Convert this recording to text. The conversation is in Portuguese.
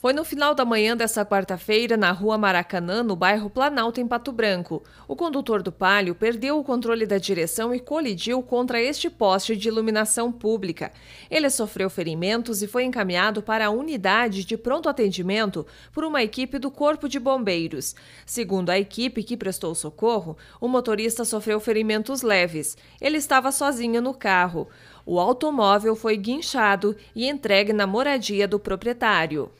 Foi no final da manhã dessa quarta-feira, na rua Maracanã, no bairro Planalto, em Pato Branco. O condutor do Palio perdeu o controle da direção e colidiu contra este poste de iluminação pública. Ele sofreu ferimentos e foi encaminhado para a unidade de pronto atendimento por uma equipe do Corpo de Bombeiros. Segundo a equipe que prestou socorro, o motorista sofreu ferimentos leves. Ele estava sozinho no carro. O automóvel foi guinchado e entregue na moradia do proprietário.